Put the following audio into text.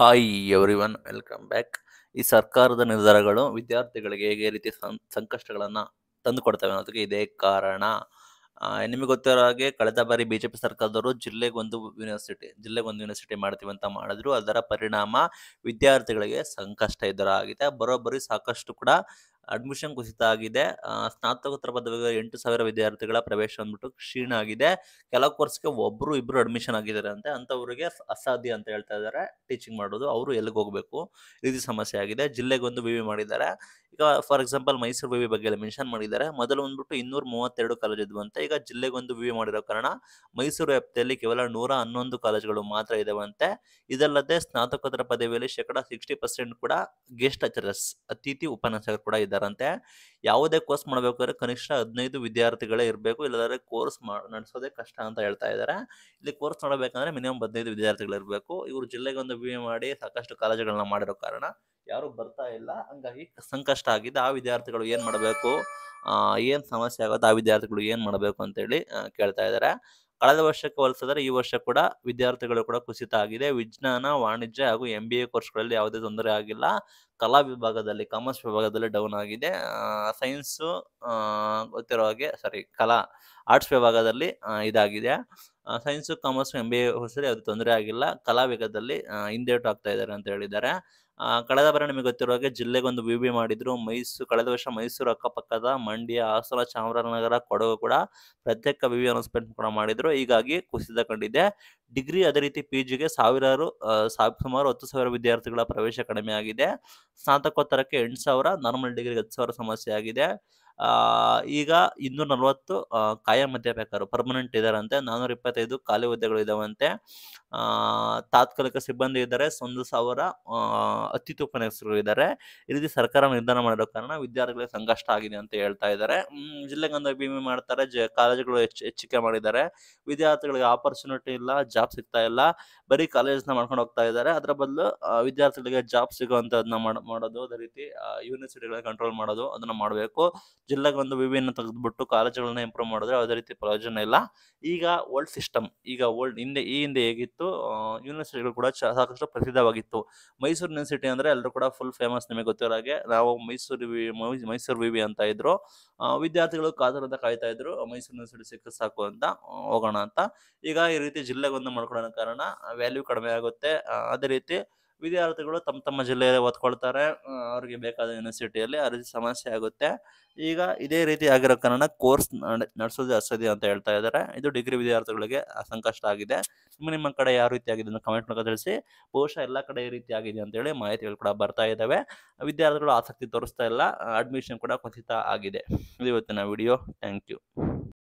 hi everyone welcome back ಈ ಸರ್ಕಾರದ ನಿರ್ಧಾರಗಳು ವಿದ್ಯಾರ್ಥಿಗಳಿಗೆ ಹೇಗೆ ರೀತಿ ಸಂಕಷ್ಟಗಳನ್ನು ಕೊಡ್ತವೆ ಅನ್ನೋದಕ್ಕೆ ಇದೇ ಕಾರಣ ನಿಮಗೆ ಗೊತ್ತಿರೋ ಹಾಗೆ ಕಳೆದ ಬಾರಿ ಬಿಜೆಪಿ ಸರ್ಕಾರದವರು ಜಿಲ್ಲೆಗೊಂದು ಯೂನಿವರ್ಸಿಟಿ ಜಿಲ್ಲೆಗೊಂದು ಯೂನಿವರ್ಸಿಟಿ ಮಾಡ್ತೀವಿ ಅಂತ ಮಾಡಿದ್ರು ಅದರ ಪರಿಣಾಮ ವಿದ್ಯಾರ್ಥಿಗಳಿಗೆ ಸಂಕಷ್ಟ ಆಗಿದೆ ಬರೋಬ್ಬರಿ ಸಾಕಷ್ಟು ಕೂಡ ಅಡ್ಮಿಷನ್ ಕುಸಿತ ಆಗಿದೆ ಸ್ನಾತಕೋತ್ತರ ಪದವಿಗಳ ಎಂಟು ಸಾವಿರ ವಿದ್ಯಾರ್ಥಿಗಳ ಪ್ರವೇಶ ಅಂದ್ಬಿಟ್ಟು ಕ್ಷೀಣ ಆಗಿದೆ ಕೆಲವು ಕೋರ್ಸ್ಗೆ ಒಬ್ರು ಇಬ್ರು ಅಡ್ಮಿಷನ್ ಆಗಿದ್ದಾರೆ ಅಂತೆ ಅಂತವರಿಗೆ ಅಸಾಧ್ಯ ಅಂತ ಹೇಳ್ತಾ ಇದ್ದಾರೆ ಟೀಚಿಂಗ್ ಮಾಡೋದು ಅವರು ಎಲ್ಲಿಗೆ ಹೋಗಬೇಕು ರೀತಿ ಸಮಸ್ಯೆ ಆಗಿದೆ ಜಿಲ್ಲೆಗೆ ಒಂದು ವಿವಿ ಮಾಡಿದ್ದಾರೆ ಈಗ ಫಾರ್ ಎಕ್ಸಾಂಪಲ್ ಮೈಸೂರು ವಿವಿ ಬಗ್ಗೆ ಮೆನ್ಷನ್ ಮಾಡಿದ್ದಾರೆ ಮೊದಲು ಬಂದ್ಬಿಟ್ಟು ಇನ್ನೂರ ಮೂವತ್ತೆರಡು ಕಾಲೇಜ್ ಅಂತ ಈಗ ಜಿಲ್ಲೆಗೆ ಒಂದು ವಿವಿ ಮಾಡಿರೋ ಕಾರಣ ಮೈಸೂರು ವ್ಯಾಪ್ತಿಯಲ್ಲಿ ಕೇವಲ ನೂರ ಹನ್ನೊಂದು ಕಾಲೇಜುಗಳು ಮಾತ್ರ ಇದಾವಂತೆ ಇದಲ್ಲದೆ ಸ್ನಾತಕೋತ್ತರ ಪದವಿಯಲ್ಲಿ ಶೇಕಡಾ ಸಿಕ್ಸ್ಟಿ ಪರ್ಸೆಂಟ್ ಕೂಡ ಗೆಸ್ಟ್ ಅಚರಸ್ ಅತಿಥಿ ಉಪನ್ಯಾಸಕರು ಕೂಡ ಇದ್ದಾರೆ ಇದ್ದಾರಂತೆ ಯಾವುದೇ ಕೋರ್ಸ್ ಮಾಡಬೇಕಾದ್ರೆ ಕನಿಷ್ಠ ಹದಿನೈದು ವಿದ್ಯಾರ್ಥಿಗಳೇ ಇರಬೇಕು ಇಲ್ಲದ್ರೆ ಕೋರ್ಸ್ ನಡೆಸೋದೇ ಕಷ್ಟ ಅಂತ ಹೇಳ್ತಾ ಇದ್ದಾರೆ ಇಲ್ಲಿ ಕೋರ್ಸ್ ನೋಡಬೇಕಂದ್ರೆ ಮಿನಿಮಮ್ ಹದಿನೈದು ವಿದ್ಯಾರ್ಥಿಗಳಿರಬೇಕು ಇವರು ಜಿಲ್ಲೆಗೆ ಒಂದು ಬಿ ಮಾಡಿ ಸಾಕಷ್ಟು ಕಾಲೇಜುಗಳನ್ನ ಮಾಡಿರೋ ಕಾರಣ ಯಾರು ಬರ್ತಾ ಇಲ್ಲ ಹಂಗಾಗಿ ಸಂಕಷ್ಟ ಆಗಿದೆ ಆ ವಿದ್ಯಾರ್ಥಿಗಳು ಏನು ಮಾಡಬೇಕು ಏನು ಸಮಸ್ಯೆ ಆಗುತ್ತೆ ಆ ವಿದ್ಯಾರ್ಥಿಗಳು ಏನು ಮಾಡಬೇಕು ಹೇಳಿ ಕೇಳ್ತಾ ಇದ್ದಾರೆ ಕಳೆದ ವರ್ಷಕ್ಕೆ ಹೋಲಿಸಿದರೆ ಈ ವರ್ಷ ಕೂಡ ವಿದ್ಯಾರ್ಥಿಗಳು ಕೂಡ ಕುಸಿತ ಆಗಿದೆ ವಿಜ್ಞಾನ ವಾಣಿಜ್ಯ ಹಾಗೂ ಎಂ ಬಿ ಎ ಕೋರ್ಸ್ಗಳಲ್ಲಿ ಯಾವುದೇ ತೊಂದರೆ ಆಗಿಲ್ಲ ಕಲಾ ವಿಭಾಗದಲ್ಲಿ ಕಾಮರ್ಸ್ ವಿಭಾಗದಲ್ಲಿ ಡೌನ್ ಆಗಿದೆ ಸೈನ್ಸು ಗೊತ್ತಿರೋ ಹಾಗೆ ಸಾರಿ ಕಲಾ ಆರ್ಟ್ಸ್ ವಿಭಾಗದಲ್ಲಿ ಇದಾಗಿದೆ science commerce M B A ಹೊಸರು ಯಾವುದು ತೊಂದರೆ ಆಗಿಲ್ಲ ಹಿಂದೆ ಹಿಂದೇಟು ಆಗ್ತಾ ಇದ್ದಾರೆ ಅಂತ ಹೇಳಿದ್ದಾರೆ ಕಳೆದ ಬಾರಿ ನಿಮಗೆ ಗೊತ್ತಿರೋ ಹಾಗೆ ಜಿಲ್ಲೆಗೊಂದು ವಿ ಬಿ ಮಾಡಿದ್ರು ಮೈಸೂರು ಕಳೆದ ವರ್ಷ ಮೈಸೂರು ಅಕ್ಕಪಕ್ಕದ ಮಂಡ್ಯ ಹಾಸನ ಚಾಮರಾಜನಗರ ಕೊಡಗು ಕೂಡ ಪ್ರತ್ಯೇಕ ವಿ ವಿ ಅನೌನ್ಸ್ಮೆಂಟ್ ಕೂಡ ಮಾಡಿದ್ರು ಹೀಗಾಗಿ ಕುಸಿತ ಕಂಡಿದೆ ಡಿಗ್ರಿ ಅದೇ ರೀತಿ ಪಿ ಜಿಗೆ ಸಾವಿರಾರು ಸುಮಾರು ಹತ್ತು ಸಾವಿರ ವಿದ್ಯಾರ್ಥಿಗಳ ಪ್ರವೇಶ ಕಡಿಮೆ ಆಗಿದೆ ಸ್ನಾತಕೋತ್ತರಕ್ಕೆ ಎಂಟು ಸಾವಿರ ನಾರ್ಮಲ್ ಡಿಗ್ರಿಗೆ ಹತ್ತು ಸಾವಿರ ಸಮಸ್ಯೆ ಆಗಿದೆ ಈಗ ಇನ್ನೂರ ನಲವತ್ತು ಕಾಯಂ ಅಧ್ಯಾಪಕರು ಪರ್ಮನೆಂಟ್ ಇದಾರಂತೆ ನಾನೂರ ಇಪ್ಪತ್ತೈದು ಖಾಲಿ ಹುದ್ದೆಗಳು ಇದಾವಂತೆ ತಾತ್ಕಾಲಿಕ ಸಿಬ್ಬಂದಿ ಇದ್ದಾರೆ ಒಂದು ಸಾವಿರ ಅತಿಥಿ ಉಪನ್ಯಾಸಕರು ಇದ್ದಾರೆ ಈ ರೀತಿ ಸರ್ಕಾರ ನಿರ್ಧಾರ ಮಾಡಿರೋ ಕಾರಣ ವಿದ್ಯಾರ್ಥಿಗಳಿಗೆ ಸಂಕಷ್ಟ ಆಗಿದೆ ಅಂತ ಹೇಳ್ತಾ ಇದ್ದಾರೆ ಜಿಲ್ಲೆಗೆ ಒಂದು ಬಿಮೆ ಮಾಡ್ತಾರೆ ಜ ಕಾಲೇಜುಗಳು ಹೆಚ್ಚು ಹೆಚ್ಚಿಕೆ ಮಾಡಿದ್ದಾರೆ ವಿದ್ಯಾರ್ಥಿಗಳಿಗೆ ಆಪರ್ಚುನಿಟಿ ಇಲ್ಲ ಜಾಬ್ ಸಿಗ್ತಾ ಇಲ್ಲ ಬರೀ ಕಾಲೇಜಸ್ನ ಮಾಡ್ಕೊಂಡು ಹೋಗ್ತಾ ಇದ್ದಾರೆ ಅದರ ಬದಲು ವಿದ್ಯಾರ್ಥಿಗಳಿಗೆ ಜಾಬ್ ಸಿಗುವಂತದನ್ನ ಮಾಡೋದು ಅದೇ ರೀತಿ ಯೂನಿವರ್ಸಿಟಿಗಳಿಗೆ ಕಂಟ್ರೋಲ್ ಮಾಡೋದು ಅದನ್ನ ಮಾಡಬೇಕು ಜಿಲ್ಲೆಗೆ ಒಂದು ವಿಭಿನ್ನ ತೆಗೆದುಬಿಟ್ಟು ಕಾಲೇಜುಗಳನ್ನ ಇಂಪ್ರೂವ್ ಮಾಡಿದ್ರೆ ಯಾವುದೇ ರೀತಿ ಪ್ರಯೋಜನ ಇಲ್ಲ ಈಗ ಓಲ್ಡ್ ಸಿಸ್ಟಮ್ ಈಗ ಓಲ್ಡ್ ಹಿಂದೆ ಈ ಹಿಂದೆ ಹೇಗಿತ್ತು ಮತ್ತು ಯೂನಿವರ್ಸಿಟಿಗಳು ಕೂಡ ಸಾಕಷ್ಟು ಪ್ರಸಿದ್ಧವಾಗಿತ್ತು ಮೈಸೂರು ಯೂನಿವರ್ಸಿಟಿ ಅಂದರೆ ಎಲ್ಲರೂ ಕೂಡ ಫುಲ್ ಫೇಮಸ್ ನಿಮಗೆ ಗೊತ್ತಿರೋ ಹಾಗೆ ನಾವು ಮೈಸೂರು ವಿ ಮೈಸೂರು ವಿ ವಿ ಅಂತ ಇದ್ರು ವಿದ್ಯಾರ್ಥಿಗಳು ಅಂತ ಕಾಯ್ತಾ ಇದ್ರು ಮೈಸೂರು ಯೂನಿವರ್ಸಿಟಿ ಸಿಕ್ಕ ಸಾಕು ಅಂತ ಹೋಗೋಣ ಅಂತ ಈಗ ಈ ರೀತಿ ಜಿಲ್ಲೆಗೊಂದು ಮಾಡ್ಕೊಳ್ಳೋ ಕಾರಣ ವ್ಯಾಲ್ಯೂ ಕಡಿಮೆ ಆಗುತ್ತೆ ಅದೇ ರೀತಿ ವಿದ್ಯಾರ್ಥಿಗಳು ತಮ್ಮ ತಮ್ಮ ಜಿಲ್ಲೆಯಲ್ಲಿ ಓದ್ಕೊಳ್ತಾರೆ ಅವ್ರಿಗೆ ಬೇಕಾದ ಯೂನಿವರ್ಸಿಟಿಯಲ್ಲಿ ಅರ್ಜಿ ಸಮಸ್ಯೆ ಆಗುತ್ತೆ ಈಗ ಇದೇ ರೀತಿ ಆಗಿರೋ ಕಾರಣ ಕೋರ್ಸ್ ನಡೆಸೋದು ಅಸಧಿ ಅಂತ ಹೇಳ್ತಾ ಇದ್ದಾರೆ ಇದು ಡಿಗ್ರಿ ವಿದ್ಯಾರ್ಥಿಗಳಿಗೆ ಸಂಕಷ್ಟ ಆಗಿದೆ ನಿಮ್ಮ ನಿಮ್ಮ ಕಡೆ ಯಾವ ರೀತಿ ಆಗಿದೆ ಅಂತ ಕಮೆಂಟ್ ಮೂಲಕ ತಿಳಿಸಿ ಬಹುಶಃ ಎಲ್ಲ ಕಡೆ ಈ ರೀತಿ ಆಗಿದೆ ಅಂತೇಳಿ ಮಾಹಿತಿಗಳು ಕೂಡ ಬರ್ತಾ ಇದ್ದಾವೆ ವಿದ್ಯಾರ್ಥಿಗಳು ಆಸಕ್ತಿ ತೋರಿಸ್ತಾ ಇಲ್ಲ ಅಡ್ಮಿಷನ್ ಕೂಡ ಖಚಿತ ಆಗಿದೆ ಇವತ್ತಿನ ವಿಡಿಯೋ ಥ್ಯಾಂಕ್ ಯು